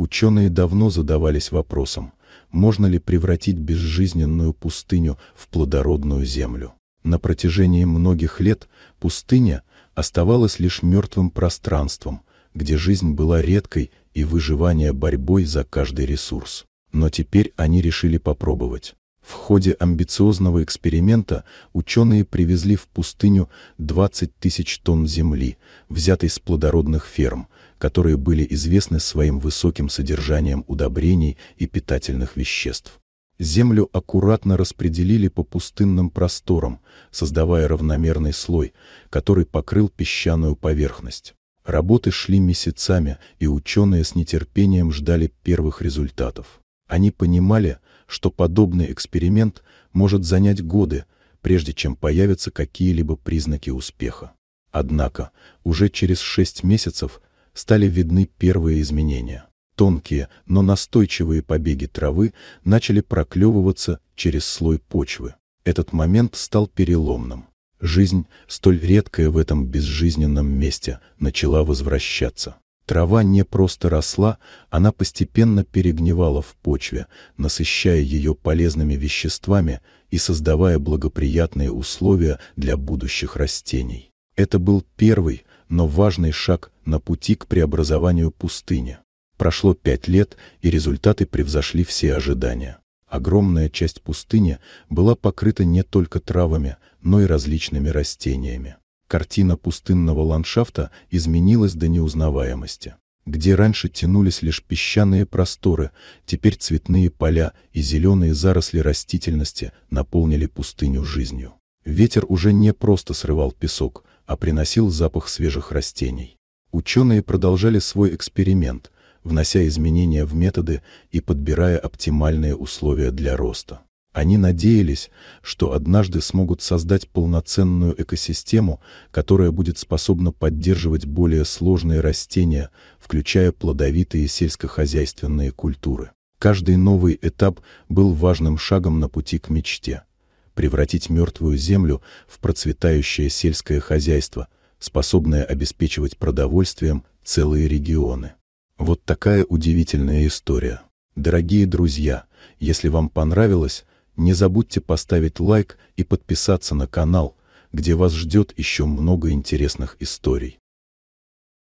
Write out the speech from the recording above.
Ученые давно задавались вопросом, можно ли превратить безжизненную пустыню в плодородную землю. На протяжении многих лет пустыня оставалась лишь мертвым пространством, где жизнь была редкой и выживание борьбой за каждый ресурс. Но теперь они решили попробовать. В ходе амбициозного эксперимента ученые привезли в пустыню 20 тысяч тонн земли, взятой с плодородных ферм, которые были известны своим высоким содержанием удобрений и питательных веществ. Землю аккуратно распределили по пустынным просторам, создавая равномерный слой, который покрыл песчаную поверхность. Работы шли месяцами, и ученые с нетерпением ждали первых результатов. Они понимали, что подобный эксперимент может занять годы, прежде чем появятся какие-либо признаки успеха. Однако уже через шесть месяцев стали видны первые изменения. Тонкие, но настойчивые побеги травы начали проклевываться через слой почвы. Этот момент стал переломным. Жизнь, столь редкая в этом безжизненном месте, начала возвращаться. Трава не просто росла, она постепенно перегнивала в почве, насыщая ее полезными веществами и создавая благоприятные условия для будущих растений. Это был первый, но важный шаг на пути к преобразованию пустыни. Прошло пять лет, и результаты превзошли все ожидания. Огромная часть пустыни была покрыта не только травами, но и различными растениями картина пустынного ландшафта изменилась до неузнаваемости. Где раньше тянулись лишь песчаные просторы, теперь цветные поля и зеленые заросли растительности наполнили пустыню жизнью. Ветер уже не просто срывал песок, а приносил запах свежих растений. Ученые продолжали свой эксперимент, внося изменения в методы и подбирая оптимальные условия для роста. Они надеялись, что однажды смогут создать полноценную экосистему, которая будет способна поддерживать более сложные растения, включая плодовитые сельскохозяйственные культуры. Каждый новый этап был важным шагом на пути к мечте – превратить мертвую землю в процветающее сельское хозяйство, способное обеспечивать продовольствием целые регионы. Вот такая удивительная история. Дорогие друзья, если вам понравилось, не забудьте поставить лайк и подписаться на канал, где вас ждет еще много интересных историй.